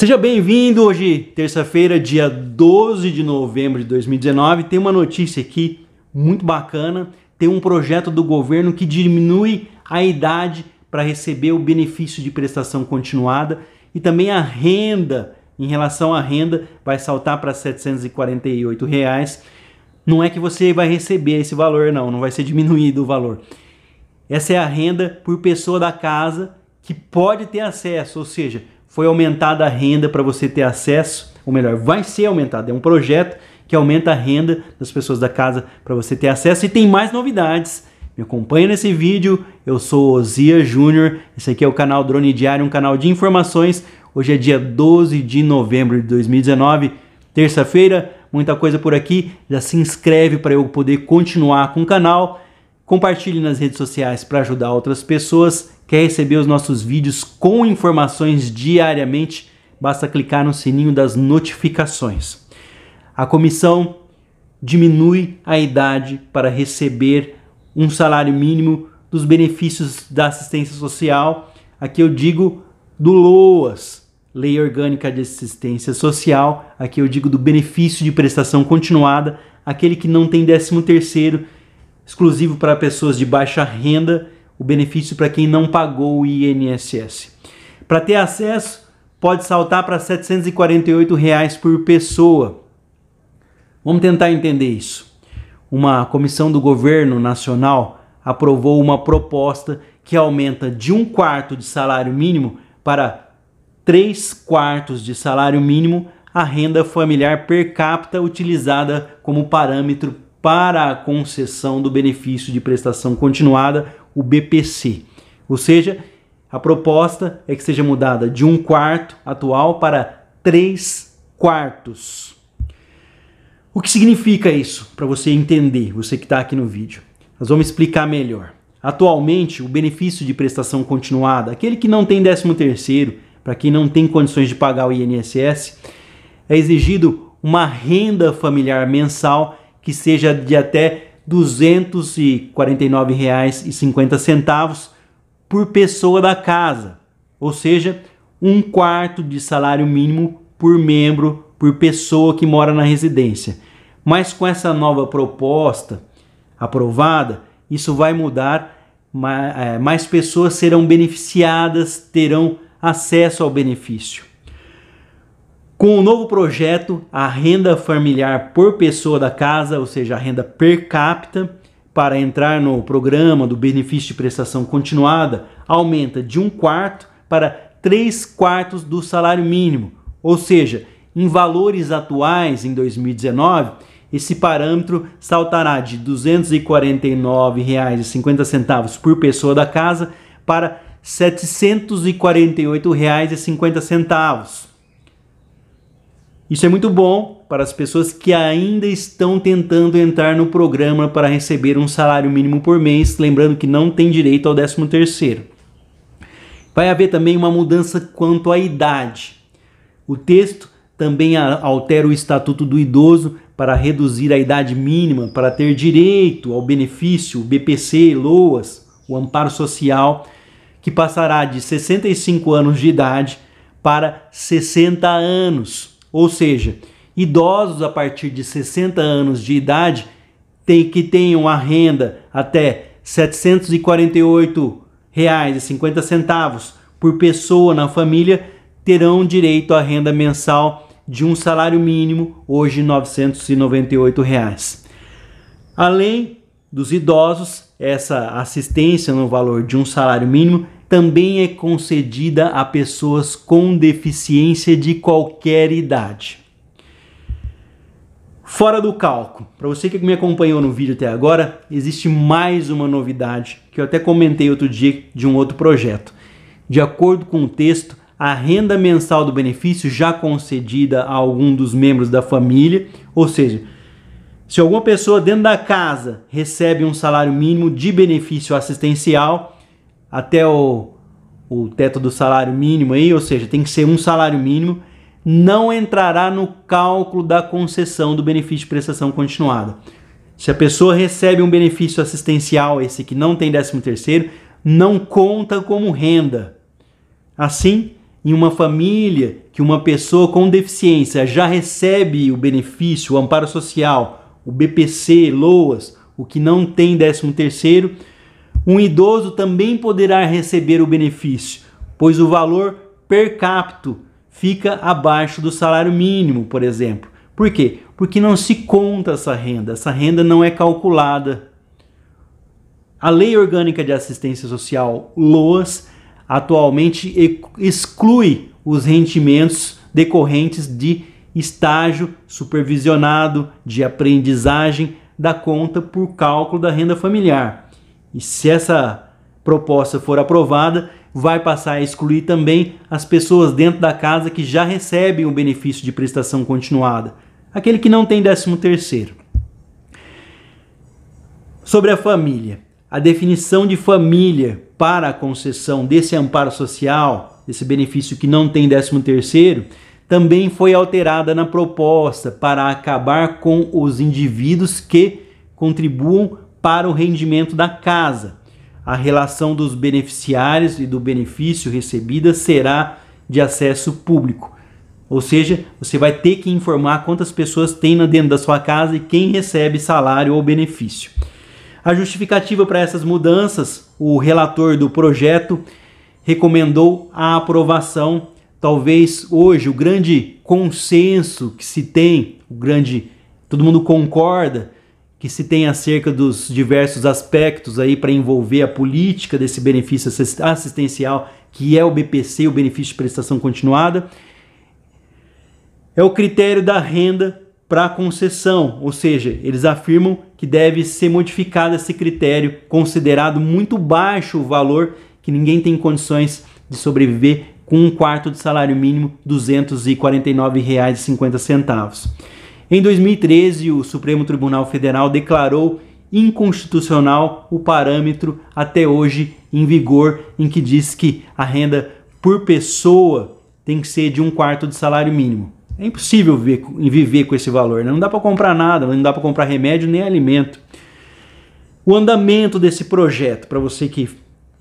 Seja bem-vindo hoje, terça-feira, dia 12 de novembro de 2019. Tem uma notícia aqui muito bacana. Tem um projeto do governo que diminui a idade para receber o benefício de prestação continuada e também a renda em relação à renda vai saltar para R$ 748. Reais. Não é que você vai receber esse valor não, não vai ser diminuído o valor. Essa é a renda por pessoa da casa que pode ter acesso, ou seja, foi aumentada a renda para você ter acesso, ou melhor, vai ser aumentada. É um projeto que aumenta a renda das pessoas da casa para você ter acesso e tem mais novidades. Me acompanha nesse vídeo. Eu sou Ozia Júnior. Esse aqui é o canal Drone Diário, um canal de informações. Hoje é dia 12 de novembro de 2019, terça-feira. Muita coisa por aqui. Já se inscreve para eu poder continuar com o canal. Compartilhe nas redes sociais para ajudar outras pessoas. Quer receber os nossos vídeos com informações diariamente? Basta clicar no sininho das notificações. A comissão diminui a idade para receber um salário mínimo dos benefícios da assistência social. Aqui eu digo do LOAS, Lei Orgânica de Assistência Social. Aqui eu digo do benefício de prestação continuada, aquele que não tem 13 terceiro exclusivo para pessoas de baixa renda, o benefício para quem não pagou o INSS. Para ter acesso, pode saltar para R$ 748 reais por pessoa. Vamos tentar entender isso. Uma comissão do governo nacional aprovou uma proposta que aumenta de um quarto de salário mínimo para três quartos de salário mínimo a renda familiar per capita utilizada como parâmetro para a concessão do benefício de prestação continuada, o BPC. Ou seja, a proposta é que seja mudada de um quarto atual para três quartos. O que significa isso para você entender, você que está aqui no vídeo? Nós vamos explicar melhor. Atualmente, o benefício de prestação continuada, aquele que não tem 13 terceiro, para quem não tem condições de pagar o INSS, é exigido uma renda familiar mensal que seja de até R$ 249,50 por pessoa da casa, ou seja, um quarto de salário mínimo por membro, por pessoa que mora na residência. Mas com essa nova proposta aprovada, isso vai mudar, eh, mais pessoas serão beneficiadas, terão acesso ao benefício. Com o novo projeto, a renda familiar por pessoa da casa, ou seja, a renda per capita, para entrar no programa do benefício de prestação continuada, aumenta de um quarto para três quartos do salário mínimo, ou seja, em valores atuais em 2019, esse parâmetro saltará de R$ 249,50 por pessoa da casa para R$ 748,50. Isso é muito bom para as pessoas que ainda estão tentando entrar no programa para receber um salário mínimo por mês, lembrando que não tem direito ao 13 terceiro. Vai haver também uma mudança quanto à idade. O texto também altera o Estatuto do Idoso para reduzir a idade mínima para ter direito ao benefício BPC, LOAS, o amparo social, que passará de 65 anos de idade para 60 anos ou seja, idosos a partir de 60 anos de idade que tenham a renda até R$ 748,50 por pessoa na família terão direito à renda mensal de um salário mínimo, hoje R$ 998. Reais. Além dos idosos, essa assistência no valor de um salário mínimo também é concedida a pessoas com deficiência de qualquer idade. Fora do cálculo, para você que me acompanhou no vídeo até agora, existe mais uma novidade que eu até comentei outro dia de um outro projeto. De acordo com o texto, a renda mensal do benefício já concedida a algum dos membros da família, ou seja, se alguma pessoa dentro da casa recebe um salário mínimo de benefício assistencial, até o, o teto do salário mínimo aí, ou seja, tem que ser um salário mínimo, não entrará no cálculo da concessão do benefício de prestação continuada. Se a pessoa recebe um benefício assistencial, esse que não tem 13 terceiro, não conta como renda. Assim, em uma família que uma pessoa com deficiência já recebe o benefício, o amparo social, o BPC, LOAS, o que não tem 13 terceiro, um idoso também poderá receber o benefício, pois o valor per capita fica abaixo do salário mínimo, por exemplo. Por quê? Porque não se conta essa renda, essa renda não é calculada. A Lei Orgânica de Assistência Social, LOAS, atualmente exclui os rendimentos decorrentes de estágio supervisionado de aprendizagem da conta por cálculo da renda familiar. E se essa proposta for aprovada, vai passar a excluir também as pessoas dentro da casa que já recebem o benefício de prestação continuada, aquele que não tem 13 terceiro. Sobre a família, a definição de família para a concessão desse amparo social, desse benefício que não tem 13 terceiro, também foi alterada na proposta para acabar com os indivíduos que contribuam para o rendimento da casa. A relação dos beneficiários e do benefício recebida será de acesso público. Ou seja, você vai ter que informar quantas pessoas tem dentro da sua casa e quem recebe salário ou benefício. A justificativa para essas mudanças, o relator do projeto recomendou a aprovação. Talvez hoje o grande consenso que se tem, o grande todo mundo concorda que se tem acerca dos diversos aspectos aí para envolver a política desse benefício assistencial, que é o BPC, o benefício de prestação continuada, é o critério da renda para concessão, ou seja, eles afirmam que deve ser modificado esse critério, considerado muito baixo o valor que ninguém tem condições de sobreviver com um quarto de salário mínimo, R$ 249,50. Em 2013, o Supremo Tribunal Federal declarou inconstitucional o parâmetro até hoje em vigor, em que diz que a renda por pessoa tem que ser de um quarto de salário mínimo. É impossível viver, viver com esse valor, né? não dá para comprar nada, não dá para comprar remédio nem alimento. O andamento desse projeto, para você que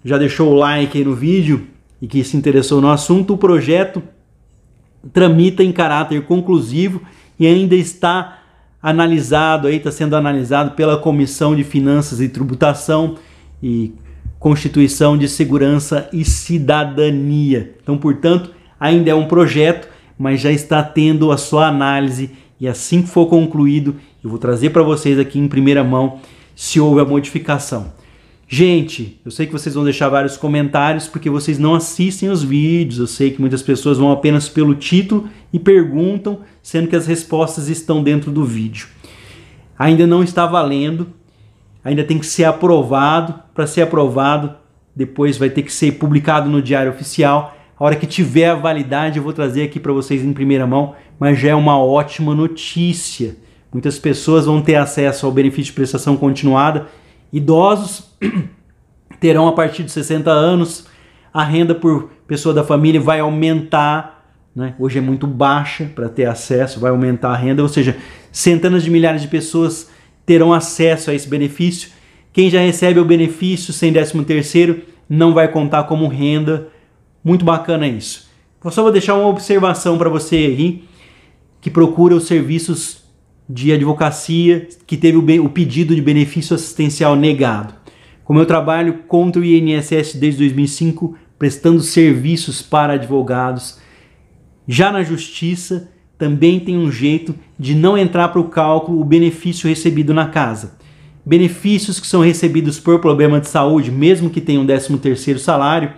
já deixou o like aí no vídeo e que se interessou no assunto, o projeto tramita em caráter conclusivo e ainda está analisado, aí está sendo analisado pela Comissão de Finanças e Tributação e Constituição de Segurança e Cidadania. Então, portanto, ainda é um projeto, mas já está tendo a sua análise e assim que for concluído, eu vou trazer para vocês aqui em primeira mão se houve a modificação. Gente, eu sei que vocês vão deixar vários comentários porque vocês não assistem os vídeos. Eu sei que muitas pessoas vão apenas pelo título e perguntam, sendo que as respostas estão dentro do vídeo. Ainda não está valendo, ainda tem que ser aprovado. Para ser aprovado, depois vai ter que ser publicado no Diário Oficial. A hora que tiver a validade, eu vou trazer aqui para vocês em primeira mão, mas já é uma ótima notícia. Muitas pessoas vão ter acesso ao benefício de prestação continuada Idosos terão a partir de 60 anos, a renda por pessoa da família vai aumentar, né? hoje é muito baixa para ter acesso, vai aumentar a renda, ou seja, centenas de milhares de pessoas terão acesso a esse benefício. Quem já recebe o benefício sem 13 terceiro não vai contar como renda. Muito bacana isso. Eu só vou deixar uma observação para você aí que procura os serviços de advocacia que teve o, o pedido de benefício assistencial negado. Como eu trabalho contra o INSS desde 2005, prestando serviços para advogados, já na justiça também tem um jeito de não entrar para o cálculo o benefício recebido na casa. Benefícios que são recebidos por problema de saúde, mesmo que tenham um 13º salário,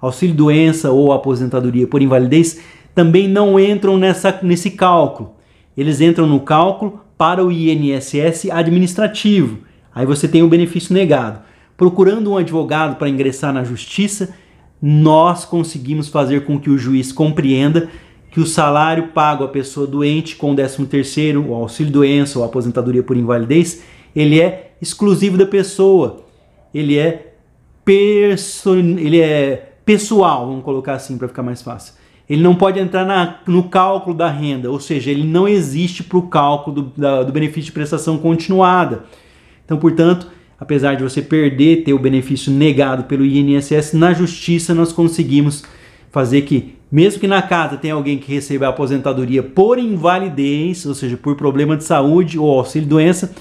auxílio-doença ou aposentadoria por invalidez, também não entram nessa, nesse cálculo eles entram no cálculo para o INSS administrativo. Aí você tem o benefício negado. Procurando um advogado para ingressar na justiça, nós conseguimos fazer com que o juiz compreenda que o salário pago à pessoa doente com 13º, o auxílio doença ou aposentadoria por invalidez, ele é exclusivo da pessoa. Ele é ele é pessoal, vamos colocar assim para ficar mais fácil. Ele não pode entrar na, no cálculo da renda, ou seja, ele não existe para o cálculo do, da, do benefício de prestação continuada. Então, portanto, apesar de você perder, ter o benefício negado pelo INSS, na justiça nós conseguimos fazer que, mesmo que na casa tenha alguém que receba a aposentadoria por invalidez, ou seja, por problema de saúde ou auxílio-doença,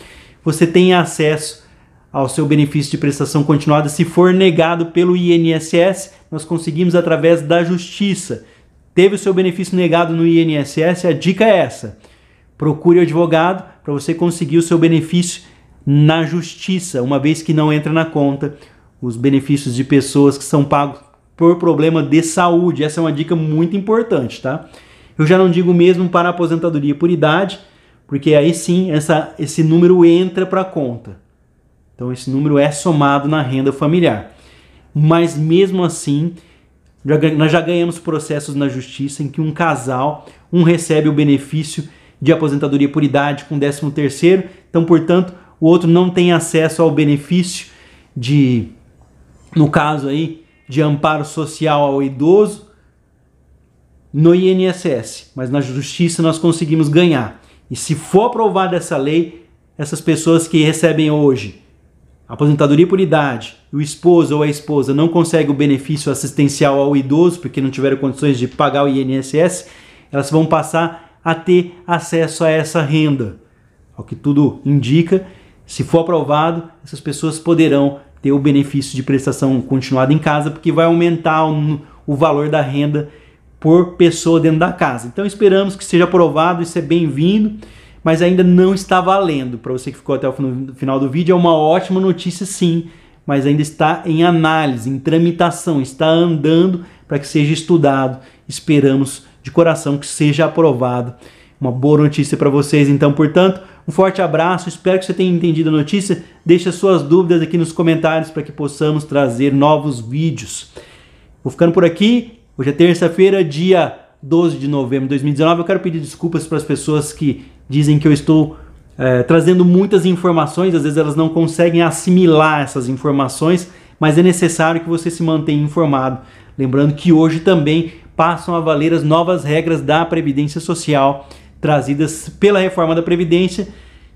você tenha acesso ao seu benefício de prestação continuada se for negado pelo INSS, nós conseguimos através da justiça teve o seu benefício negado no INSS, a dica é essa: procure o advogado para você conseguir o seu benefício na justiça, uma vez que não entra na conta os benefícios de pessoas que são pagos por problema de saúde. Essa é uma dica muito importante, tá? Eu já não digo mesmo para aposentadoria por idade, porque aí sim essa, esse número entra para a conta. Então esse número é somado na renda familiar. Mas mesmo assim, já, nós já ganhamos processos na justiça em que um casal, um recebe o benefício de aposentadoria por idade com 13 terceiro, então, portanto, o outro não tem acesso ao benefício de, no caso aí, de amparo social ao idoso no INSS, mas na justiça nós conseguimos ganhar. E se for aprovada essa lei, essas pessoas que recebem hoje aposentadoria por idade e o esposo ou a esposa não consegue o benefício assistencial ao idoso porque não tiveram condições de pagar o INSS, elas vão passar a ter acesso a essa renda. Ao que tudo indica, se for aprovado, essas pessoas poderão ter o benefício de prestação continuada em casa porque vai aumentar o, o valor da renda por pessoa dentro da casa. Então esperamos que seja aprovado, isso é bem-vindo mas ainda não está valendo. Para você que ficou até o final do vídeo, é uma ótima notícia sim, mas ainda está em análise, em tramitação, está andando para que seja estudado. Esperamos de coração que seja aprovado. Uma boa notícia para vocês, então, portanto, um forte abraço, espero que você tenha entendido a notícia. Deixe as suas dúvidas aqui nos comentários para que possamos trazer novos vídeos. Vou ficando por aqui. Hoje é terça-feira, dia 12 de novembro de 2019. Eu quero pedir desculpas para as pessoas que dizem que eu estou é, trazendo muitas informações, às vezes elas não conseguem assimilar essas informações, mas é necessário que você se mantenha informado. Lembrando que hoje também passam a valer as novas regras da Previdência Social trazidas pela reforma da Previdência,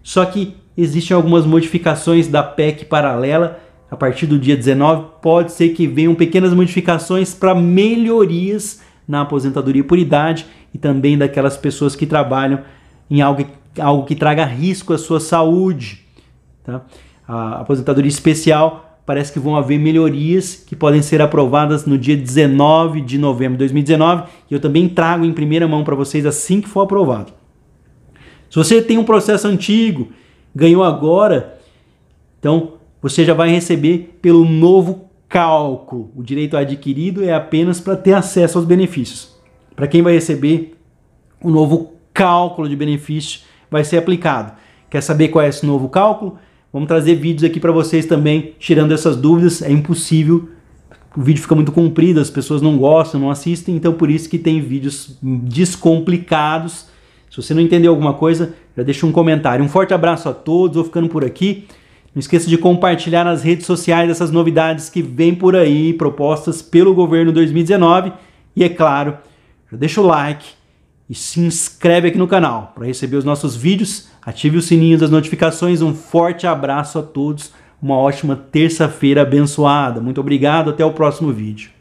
só que existem algumas modificações da PEC paralela. A partir do dia 19, pode ser que venham pequenas modificações para melhorias na aposentadoria por idade e também daquelas pessoas que trabalham em algo, algo que traga risco à sua saúde. Tá? A aposentadoria especial parece que vão haver melhorias que podem ser aprovadas no dia 19 de novembro de 2019 e eu também trago em primeira mão para vocês assim que for aprovado. Se você tem um processo antigo, ganhou agora, então você já vai receber pelo novo cálculo. O direito adquirido é apenas para ter acesso aos benefícios. Para quem vai receber o novo cálculo de benefício vai ser aplicado. Quer saber qual é esse novo cálculo? Vamos trazer vídeos aqui para vocês também, tirando essas dúvidas. É impossível, o vídeo fica muito comprido, as pessoas não gostam, não assistem, então por isso que tem vídeos descomplicados. Se você não entendeu alguma coisa, já deixa um comentário. Um forte abraço a todos, vou ficando por aqui. Não esqueça de compartilhar nas redes sociais essas novidades que vêm por aí, propostas pelo governo 2019. E é claro, já deixa o like, e se inscreve aqui no canal para receber os nossos vídeos. Ative o sininho das notificações. Um forte abraço a todos. Uma ótima terça-feira abençoada. Muito obrigado. Até o próximo vídeo.